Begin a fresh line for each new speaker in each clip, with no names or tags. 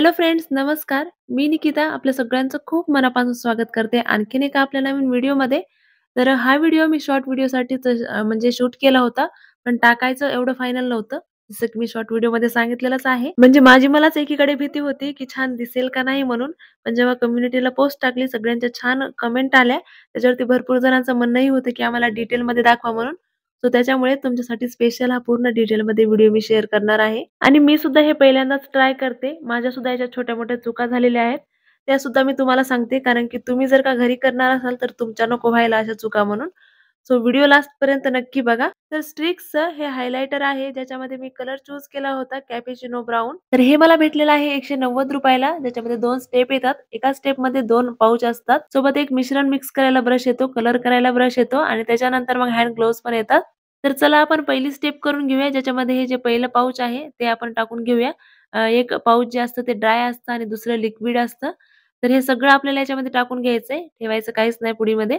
Hello friends नमस्कार मी निकिता आपल्या सगळ्यांचं खूप मनापासून स्वागत करते आणखीन एका आपल्या नवीन व्हिडिओमध्ये तर हा व्हिडिओ मी शॉर्ट व्हिडिओसाठी म्हणजे शूट केला होता पण टाकायचं एवढं फायनल नव्हतं जसं की मी शॉर्ट व्हिडिओमध्ये सांगितलेलंच आहे म्हणजे माझी मलाच एकीकडे भीती होती की छान दिसेल का नाही म्हणून पण जेव्हा कम्युनिटीला पोस्ट टाकली सगळ्यांच्या छान कमेंट आल्या त्याच्यावरती भरपूर जणांचं म्हणणंही होतं की आम्हाला डिटेलमध्ये दाखवा म्हणून सो त्याच्यामुळे तुमच्यासाठी स्पेशल हा पूर्ण डिटेल मध्ये व्हिडिओ मी शेअर करणार आहे आणि मी सुद्धा हे पहिल्यांदाच ट्राय करते माझ्या सुद्धा याच्या छोट्या मोठ्या चुका झालेल्या आहेत त्या सुद्धा मी तुम्हाला सांगते कारण की तुम्ही जर का घरी करणार असाल तर तुमच्या नको व्हायला अशा चुका म्हणून सो व्हिडिओ लास्ट पर्यंत नक्की बघा तर स्ट्रिक्स हे हायलायटर आहे ज्याच्यामध्ये मी कलर चूज केला होता कॅपेचिनो ब्राऊन तर हे मला भेटलेलं आहे एकशे नव्वद रुपयाला ज्याच्यामध्ये दोन स्टेप येतात एका स्टेप मध्ये दोन पाऊच असतात सोबत एक मिश्रण मिक्स करायला ब्रश येतो कलर करायला ब्रश येतो आणि त्याच्यानंतर मग हँड ग्लोव्ह पण येतात तर चला आपण पहिली स्टेप करून घेऊया ज्याच्यामध्ये हे जे पहिलं पाऊच आहे ते आपण टाकून घेऊया. एक पाऊच जे असतं ते ड्राय असतं आणि दुसरं लिक्विड असतं. तर हे सगळं आपल्याला याच्यामध्ये टाकून घ्यायचंय. ठेवायचं काहीच नाही पुडीमध्ये.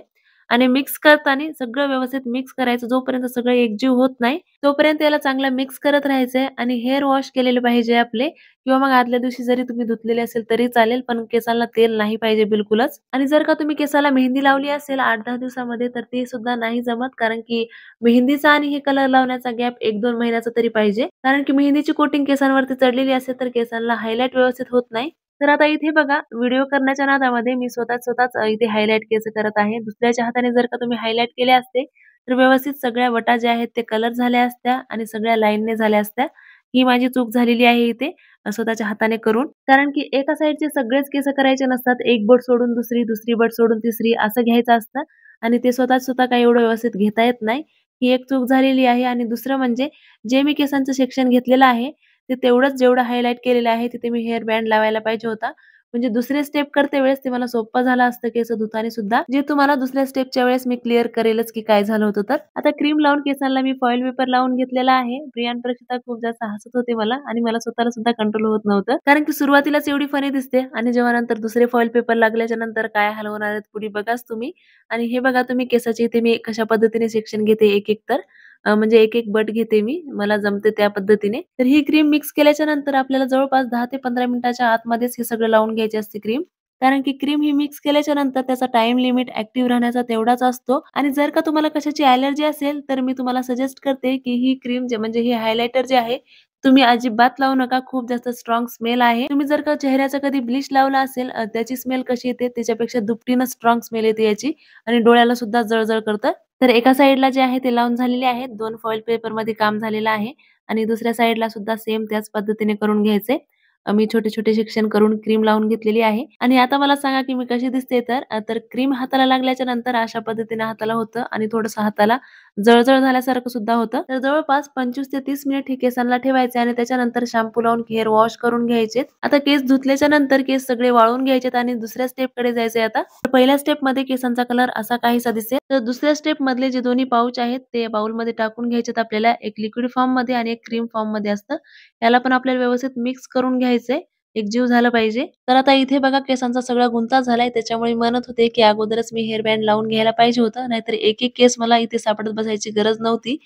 आणि मिक्स करताना सगळं व्यवस्थित मिक्स करायचं जोपर्यंत सगळं एकजीव होत नाही तोपर्यंत याला चांगला मिक्स करत राहायचंय आणि हेअर वॉश केलेले पाहिजे आपले किंवा मग आदल्या दिवशी जरी तुम्ही धुतलेले असेल तरी चालेल पण केसांना तेल नाही पाहिजे बिलकुलच आणि जर का तुम्ही केसाला मेहंदी लावली असेल आठ दहा दिवसामध्ये तर ती सुद्धा नाही जमत कारण की मेहंदीचा आणि हे कलर लावण्याचा गॅप एक दोन महिन्याचा तरी पाहिजे कारण की मेहंदीची कोटिंग केसांवरती चढलेली असेल तर केसांना हायलाईट व्यवस्थित होत नाही तर आता इथे बघा व्हिडिओ करण्याच्या नादामध्ये मी स्वतः स्वतःच इथे हायलाईट केस करत आहे दुसऱ्याच्या हाताने जर का तुम्ही हायलाइट केले असते तर व्यवस्थित सगळ्या वटा ज्या आहेत ते कलर झाल्या असत्या आणि सगळ्या लाईनने झाल्या असत्या ही माझी चूक झालेली आहे इथे स्वतःच्या हाताने करून कारण की एका साईडचे सगळेच केस करायचे नसतात एक बट सोडून दुसरी दुसरी बट सोडून तिसरी असं घ्यायचं असतं आणि ते स्वतः स्वतः काही एवढं व्यवस्थित घेता येत नाही ही एक चूक झालेली आहे आणि दुसरं म्हणजे जे मी केसांचं शिक्षण घेतलेलं आहे ते तेवढंच जेवढं हायलाईट केलेलं आहे तिथे मी हेअर बँड लावायला पाहिजे होता म्हणजे दुसरे स्टेप करते वेळेस ते मला सोपं झालं असतं केस धुताने सुद्धा जे तुम्हाला दुसऱ्या स्टेपच्या वेळेस मी क्लिअर करेलच की काय झालं होतं तर आता क्रीम लावून केसांना मी फॉइल पेपर लावून घेतलेला आहे प्रियान प्रक्षिता खूप जास्त हसत होते मला आणि मला स्वतःला सुद्धा कंट्रोल होत नव्हतं कारण की सुरुवातीलाच एवढी फनी दिसते आणि जेव्हा नंतर दुसरे फॉइल पेपर लागल्याच्या नंतर काय हाल होणार आहेत पुढे बघाच तुम्ही आणि हे बघा तुम्ही केसाचे इथे मी कशा पद्धतीने सेक्शन घेते एक एक तर म्हणजे एक एक बट घेते मी मला जमते त्या पद्धतीने तर ही क्रीम मिक्स केल्याच्या नंतर आपल्याला जवळपास दहा ते पंधरा मिनिटाच्या आतमध्येच हे सगळं लावून घ्यायची असते क्रीम कारण की क्रीम ही मिक्स केल्याच्या नंतर त्याचा टाइम लिमिट ऍक्टिव्ह राहण्याचा तेवढाच असतो आणि जर का तुम्हाला कशाची अलर्जी असेल तर मी तुम्हाला सजेस्ट करते की ही क्रीम जे म्हणजे हे हायलायटर जे आहे तुम्ही अजिबात लावू नका खूप जास्त स्ट्रॉंग स्मेल आहे तुम्ही जर का चेहऱ्याचा कधी ब्लीच लावला असेल त्याची स्मेल कशी येते त्याच्यापेक्षा दुपटीनं स्ट्रॉंग स्मेल येते याची आणि डोळ्याला सुद्धा जळजळ करतं तर एका साइडला जे आहे ते लावून झालेले आहे दोन फॉइल पेपर मध्ये काम झालेलं आहे आणि दुसऱ्या साइडला सुद्धा सेम त्याच पद्धतीने करून घ्यायचंय. मी छोटे छोटे शिक्षण करून क्रीम लावून घेतलेली आहे आणि आता मला सांगा की मी कशी दिसते तर तर क्रीम हाताला लागल्याच्या नंतर अशा पद्धतीने हाताला होतं आणि थोडस हाताला जळजळ झाल्यासारखं सुद्धा होतं तर जवळपास पंचवीस ते तीस मिनिट हे केसांना ठेवायचे आणि त्याच्यानंतर शॅम्पू लावून हेअर वॉश करून घ्यायचे आता केस धुतल्याच्या नंतर केस सगळे वाळून घ्यायचेत आणि दुसऱ्या स्टेप कडे जायचे आता तर पहिल्या स्टेप मध्ये केसांचा कलर असा काहीसा दिसेल तर दुसऱ्या स्टेप मधले जे दोन्ही पाऊच आहेत ते बाउल मध्ये टाकून घ्यायचेत आपल्याला एक लिक्विड फॉर्म मध्ये आणि एक क्रीम फॉर्म मध्ये असतं याला पण आपल्याला व्यवस्थित मिक्स करून घ्यायचं घ्यायचंय एक जीव झाला पाहिजे तर आता इथे बघा केसांचा सगळा गुंता झालाय त्याच्यामुळे म्हणत होते की अगोदरच मी हेअर बँड लावून घ्यायला पाहिजे होतं नाहीतर एक एक केस मला इथे सापडत बसायची गरज नव्हती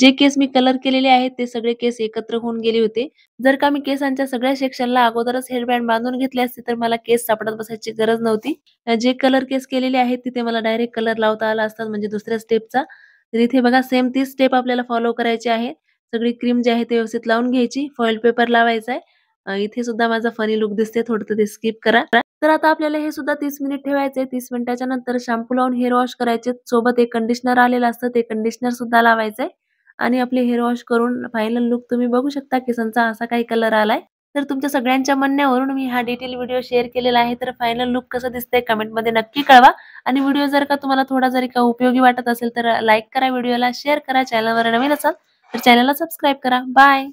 जे केस मी कलर केलेले आहेत ते सगळे केस एकत्र होऊन गेले होते जर का मी केसांच्या सगळ्या सेक्शनला अगोदरच हेअर बँड बांधून घेतले असते तर मला केस सापडत बसायची गरज नव्हती जे कलर केस केलेले आहेत तिथे मला डायरेक्ट कलर लावता आला असतात म्हणजे दुसऱ्या स्टेपचा तर इथे बघा सेम तीच स्टेप आपल्याला फॉलो करायची आहे सगळी क्रीम जी आहे ते व्यवस्थित लावून घ्यायची फॉइल पेपर लावायचा आहे इथे सुद्धा माझा फनी लुक दिसते थोडं ते स्किप करा तर आता आपल्याला हे सुद्धा तीस मिनिट ठेवायचे तीस मिनिटाच्या नंतर शॅम्पू लावून हेअर वॉश करायचे सोबत एक कंडिशनर आलेलं असतं ते कंडिशनर सुद्धा लावायचंय आणि आपले हेअर वॉश करून फायनल लुक तुम्ही बघू शकता केसांचा असा काही कलर आलाय तर तुमच्या सगळ्यांच्या म्हणण्यावरून मी हा डिटेल व्हिडिओ शेअर केलेला आहे तर फायनल लुक कसं दिसतंय मध्ये नक्की कळवा आणि व्हिडिओ जर का तुम्हाला थोडा जरी का उपयोगी वाटत असेल तर लाईक करा व्हिडिओला शेअर करा चॅनलवर नवीन असाल तर चॅनलला सबस्क्राईब करा बाय